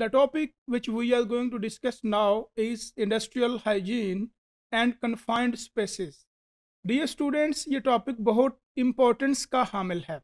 The topic which we are going to discuss now is industrial hygiene and confined spaces. Dear students ये topic बहुत importance का हामिल है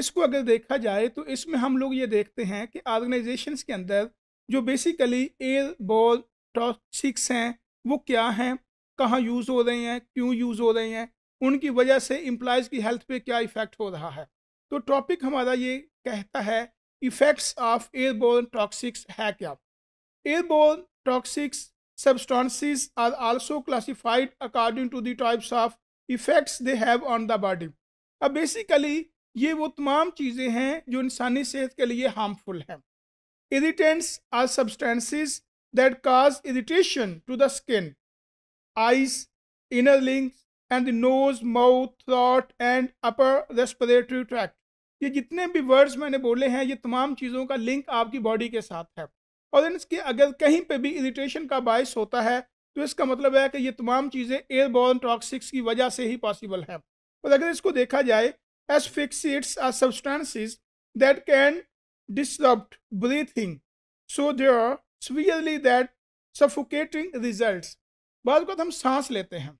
इसको अगर देखा जाए तो इसमें हम लोग ये देखते हैं कि ऑर्गेनाइजेशंस के अंदर जो बेसिकली एयर बॉल टॉक्सिक्स हैं वो क्या हैं कहाँ यूज़ हो रहे हैं क्यों यूज़ हो रहे हैं उनकी वजह से एम्प्लॉयज़ की हेल्थ पे क्या इफ़ेक्ट हो रहा है तो टॉपिक हमारा ये कहता है इफेक्ट्स ऑफ एयरबोर्न टॉक्सिक्स है क्या airborne toxics substances are also classified according to the types of effects they have on the body अब बेसिकली ये वो तमाम चीज़ें हैं जो इंसानी सेहत के लिए हार्मफुल हैं irritants are substances that cause irritation to the skin eyes inner links and the nose mouth throat and upper respiratory tract ये जितने भी वर्ड्स मैंने बोले हैं ये तमाम चीज़ों का लिंक आपकी बॉडी के साथ है और इसके अगर कहीं पे भी इरिटेशन का बायस होता है तो इसका मतलब है कि ये तमाम चीज़ें एयरबॉर्न टॉक्सिक्स की वजह से ही पॉसिबल है और अगर इसको देखा जाए एस इट्स are substances that can disturbed breathing so are severely that suffocating result बाद हम सांस लेते हैं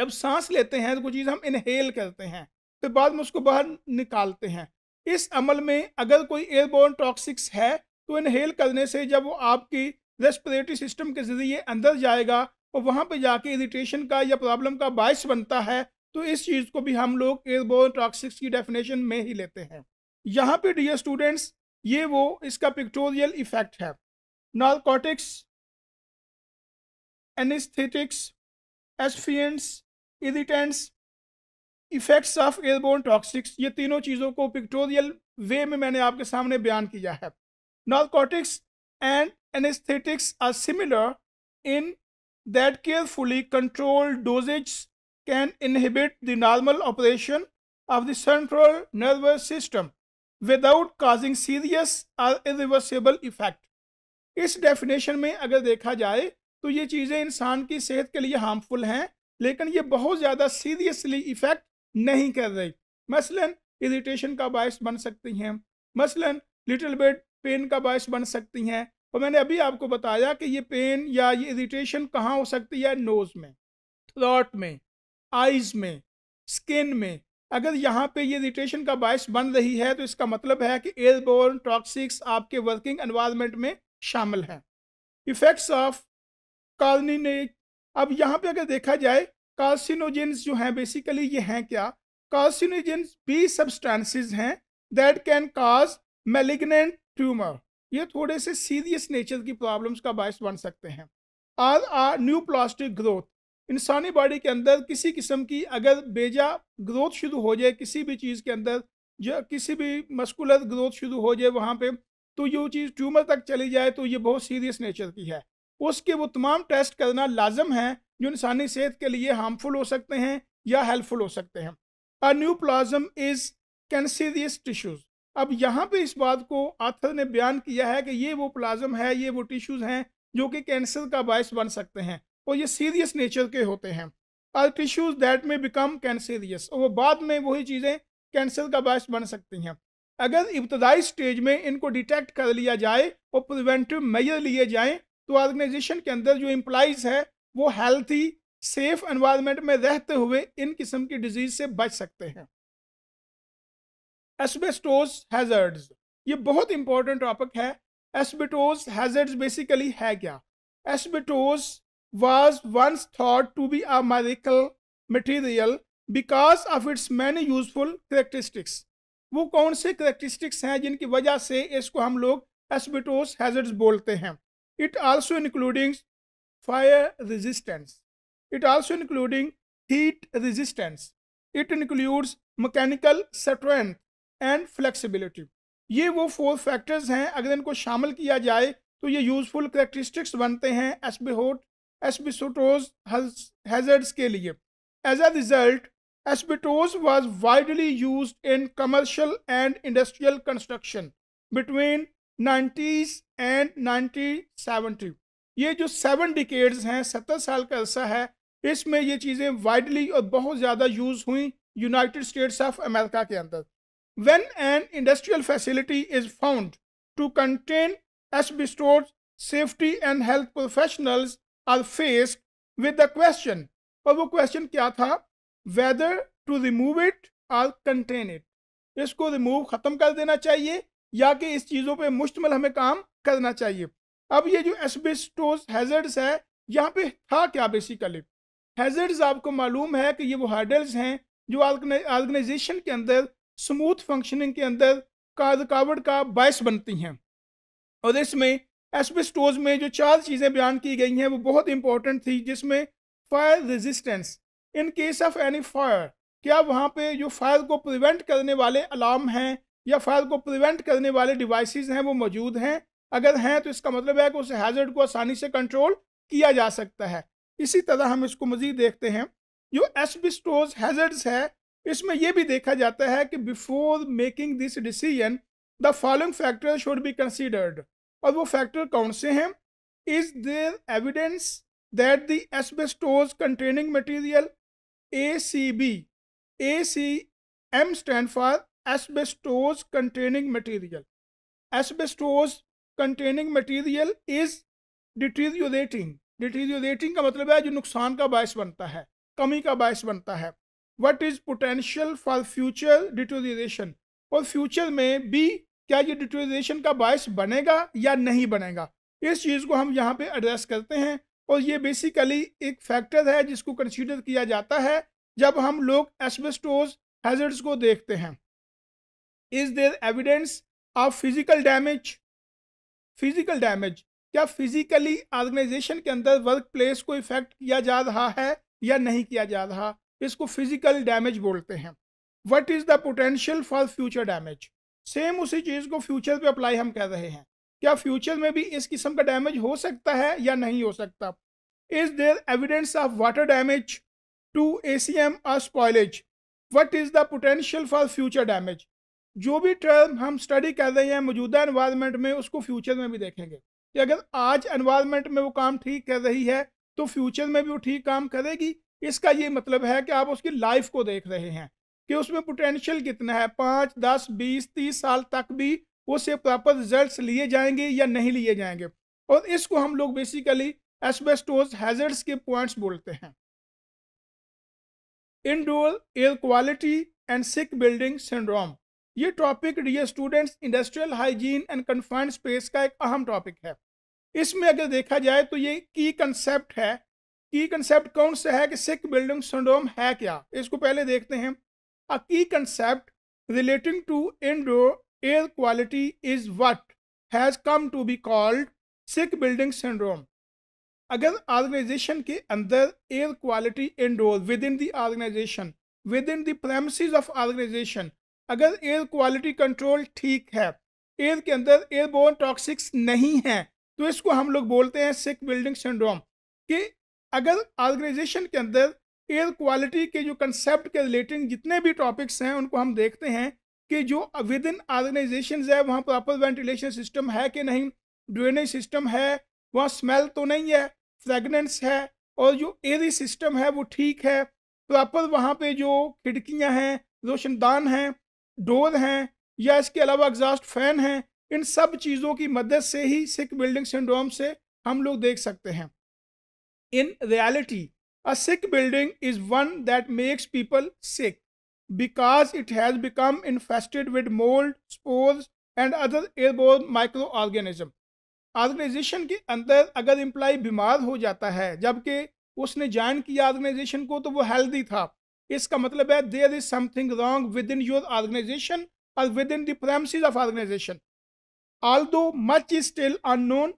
जब सांस लेते हैं तो कुछ चीज़ हम इनहेल करते हैं फिर बाद में उसको बाहर निकालते हैं इस अमल में अगर कोई एयरबोर्न टॉक्सिक्स है तो इनहेल करने से जब वो आपकी रेस्पिरेटरी सिस्टम के ज़रिए अंदर जाएगा और तो वहाँ पर जाके इरीटेशन का या प्रॉब्लम का बायस बनता है तो इस चीज़ को भी हम लोग एयरबोर्न टॉक्सिक्स की डेफिनेशन में ही लेते हैं यहाँ पे डियर स्टूडेंट्स ये वो इसका पिक्टोरियल इफेक्ट है narcotics anaesthetics asphyxiants irritants effects of airborne toxics ये तीनों चीज़ों को पिक्टोरियल वे में मैंने आपके सामने बयान किया है narcotics and anaesthetics are similar in that carefully controlled doses can inhibit the normal operation of the central nervous system without causing serious or irreversible effect इस डेफिनेशन में अगर देखा जाए तो ये चीज़ें इंसान की सेहत के लिए हार्मफुल हैं लेकिन ये बहुत ज़्यादा सीरियसली इफेक्ट नहीं कर रही मसलन इरिटेशन का बायस बन सकती हैं मसलन लिटिल बेट पेन का बायस बन सकती हैं और मैंने अभी आपको बताया कि ये पेन या ये इरिटेशन कहाँ हो सकती है नोज़ में थ्रॉट में आइज़ में स्किन में अगर यहाँ पे ये इरिटेशन का बायस बन रही है तो इसका मतलब है कि एयरबोर्न टॉक्सिक्स आपके वर्किंग एनवायरमेंट में शामिल हैं इफ़ेक्ट्स ऑफ कॉर्निनेट अब यहाँ पे अगर देखा जाए कार्सिनोजेंस जो हैं बेसिकली ये हैं क्या कार्सिनोजेंस बी सब्सटेंसेस हैं that can cause malignant tumour ये थोड़े से सीरियस नेचर की प्रॉब्लम्स का बायस बन सकते हैं or or neoplastic growth इंसानी बॉडी के अंदर किसी किस्म की अगर बेजा ग्रोथ शुरू हो जाए किसी भी चीज़ के अंदर जो किसी भी मस्कुलर ग्रोथ शुरू हो जाए वहाँ पे तो ये चीज़ ट्यूमर तक चली जाए तो ये बहुत सीरियस नेचर की है उसके वो तमाम टेस्ट करना लाजम है जो इंसानी सेहत के लिए हार्मफुल हो सकते हैं या हेल्पफुल हो सकते हैं a neoplasm is cancerous tissues अब यहाँ पे इस बात को आथर ने बयान किया है कि ये वो प्लाज्म है ये वो टिश्यूज़ हैं जो कि कैंसर का बायस बन सकते हैं और ये सीरियस नेचर के होते हैं और टिश्यूज़ दैट में बिकम कैंसरियस और वो बाद में वही चीज़ें कैंसर का बायस बन सकती हैं अगर इब्तदाई स्टेज में इनको डिटेक्ट कर लिया जाए और प्रिवेंटिव मेजर लिए जाएँ तो ऑर्गेनाइजेशन के अंदर जो इम्प्लाइज है वो हेल्थी सेफ एनवायरमेंट में रहते हुए इन किस्म की डिजीज से बच सकते हैं एस्बेस्टोस हैजर्ड्स ये बहुत इंपॉर्टेंट टॉपिक है एस्बेटोस हैजर्ड्स बेसिकली है क्या asbestos was once thought to be a medical material because of its many useful characteristics वो कौन से करेक्टरिस्टिक्स हैं जिनकी वजह से इसको हम लोग एस्बेटोस हैजर्ड्स बोलते हैं it also including fire resistance. It also including heat resistance. It includes mechanical strength and flexibility. ये वो फोर फैक्टर्स हैं अगर इनको शामिल किया जाए तो ये यूजफुल करेक्ट्रिस्टिक्स बनते हैं एसबीहोट एसबीसोटोज हैजर्ड्स के लिए as a result asbestos was widely used in commercial and industrial construction between 90s and 1970 ये जो सेवन डिकेड्स हैं सत्तर साल का अर्सा है इसमें ये चीज़ें वाइडली और बहुत ज़्यादा यूज़ हुई यूनाइटेड स्टेट्स ऑफ अमेरिका के अंदर when an industrial facility is found to contain asbestos safety and health professionals are faced with the question और वो क्वेश्चन क्या था whether to remove it or contain it इसको remove ख़त्म कर देना चाहिए या कि इस चीज़ों पर मुश्तमल हमें काम करना चाहिए अब ये जो एसबेस्टोस हैजर्ड्स है यहाँ पे था क्या बेसिकली हैजर्ड्स आपको मालूम है कि ये वो हर्डल्स हैं जो ऑर्गेनाइजेशन के अंदर स्मूथ फंक्शनिंग के अंदर का रुकावट का बायस बनती हैं और इसमें एसबेस्टोस में जो चार चीज़ें बयान की गई हैं वो बहुत इंपॉर्टेंट थी जिसमें fire resistance in case of any fire क्या वहाँ पे जो फायर को प्रिवेंट करने वाले अलार्म हैं या फायर को प्रिवेंट करने वाले डिवाइसेस हैं वो मौजूद हैं अगर हैं तो इसका मतलब है कि उस हैजर्ड को आसानी से कंट्रोल किया जा सकता है इसी तरह हम इसको मज़ीद देखते हैं जो एसबिस्टोज हैजर्ड्स है इसमें यह भी देखा जाता है कि before making this decision the following factor should be considered और वो फैक्टर कौन से हैं is there evidence that the asbestos containing material A C B A C M stand for asbestos containing material asbestos containing material is deteriorating deteriorating का मतलब है जो नुकसान का बायस बनता है कमी का बायस बनता है what is potential for future deterioration और फ्यूचर में भी क्या ये डिटोरिएशन का बायस बनेगा या नहीं बनेगा इस चीज़ को हम यहाँ पे एड्रेस करते हैं और ये बेसिकली एक फैक्टर है जिसको कंसिडर किया जाता है जब हम लोग एसबेस्टोज हैजर्ड्स को देखते हैं is there evidence of physical damage physical damage क्या फिजिकली ऑर्गेनाइजेशन के अंदर वर्क प्लेस को इफेक्ट किया जा रहा है या नहीं किया जा रहा इसको फिजिकल डैमेज बोलते हैं what is the potential for future damage same उसी चीज़ को फ्यूचर पे अप्लाई हम कर रहे हैं क्या फ्यूचर में भी इस किस्म का डैमेज हो सकता है या नहीं हो सकता is there evidence of water damage to A C M or spoilage what is the potential for future damage जो भी टर्म हम स्टडी कर रहे हैं मौजूदा इन्वायरमेंट में उसको फ्यूचर में भी देखेंगे कि अगर आज इन्वायरमेंट में वो काम ठीक कर रही है तो फ्यूचर में भी वो ठीक काम करेगी इसका ये मतलब है कि आप उसकी लाइफ को देख रहे हैं कि उसमें पोटेंशियल कितना है पाँच दस बीस तीस साल तक भी उससे प्रॉपर रिजल्ट लिए जाएंगे या नहीं लिए जाएंगे और इसको हम लोग बेसिकली एसबेस्टोज हैजर्ड्स के पॉइंट्स बोलते हैं indoor air quality and sick building syndrome ये topic dear students industrial hygiene and confined space का एक अहम टॉपिक है इसमें अगर देखा जाए तो ये की कंसेप्ट है की कंसेप्ट कौन सा है कि सिक बिल्डिंग सिंड्रोम है क्या इसको पहले देखते हैं a key concept relating to indoor air quality is what has come to be called sick building syndrome अगर ऑर्गेनाइजेशन के अंदर air quality indoor within the organisation within the premise of organisation अगर air quality control ठीक है air के अंदर airborne toxics नहीं है तो इसको हम लोग बोलते हैं सिक बिल्डिंग सिंड्रोम कि अगर ऑर्गेनाइजेशन के अंदर एयर क्वालिटी के जो कंसेप्ट के रिलेटेड जितने भी टॉपिक्स हैं उनको हम देखते हैं कि जो विद इन ऑर्गेनाइजेशन है वहाँ प्रॉपर वेंटिलेशन सिस्टम है कि नहीं ड्रेनेज सिस्टम है वहाँ स्मेल तो नहीं है फ्रेगनेंस है और जो एयरी सिस्टम है वो ठीक है प्रॉपर वहाँ पे जो खिड़कियाँ हैं रोशनदान हैं डोर हैं या इसके अलावा एग्जॉस्ट फैन हैं इन सब चीज़ों की मदद से ही सिक बिल्डिंग सिंड्रोम से हम लोग देख सकते हैं in reality a sick building is one that makes people sick it has become infested with mould spores and other airborne microorganism organisation के अंदर अगर एम्प्लॉय बीमार हो जाता है जबकि उसने ज्वाइन किया ऑर्गेनाइजेशन को तो वो हेल्दी था इसका मतलब है there is something wrong within your organisation और within the of organisation although much is still unknown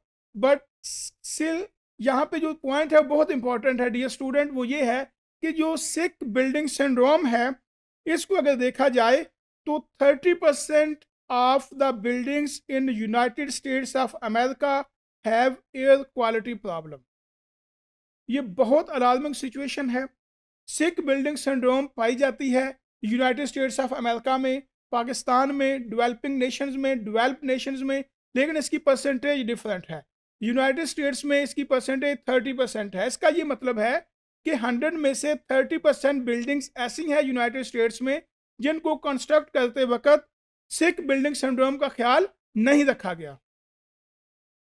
but still यहाँ पे जो पॉइंट है बहुत इंपॉर्टेंट है डियर स्टूडेंट वो ये है कि जो सिक बिल्डिंग सिंड्रोम है इसको अगर देखा जाए तो 30 percent of the buildings in United States of America have air quality problem ये बहुत अलार्मिंग सिचुएशन है सिख बिल्डिंग सिंड्रोम पाई जाती है यूनाइटेड स्टेट्स ऑफ अमेरिका में पाकिस्तान में डेवलपिंग नेशंस में डिवेल्प नेशंस में लेकिन इसकी परसेंटेज डिफरेंट है यूनाइटेड स्टेट्स में इसकी परसेंटेज थर्टी परसेंट है इसका ये मतलब है कि हंड्रेड में से थर्टी परसेंट बिल्डिंग्स ऐसी हैं यूनाइटेड स्टेट्स में जिनको कंस्ट्रक्ट करते वक्त सिख बिल्डिंग सिंड्रोम का ख्याल नहीं रखा गया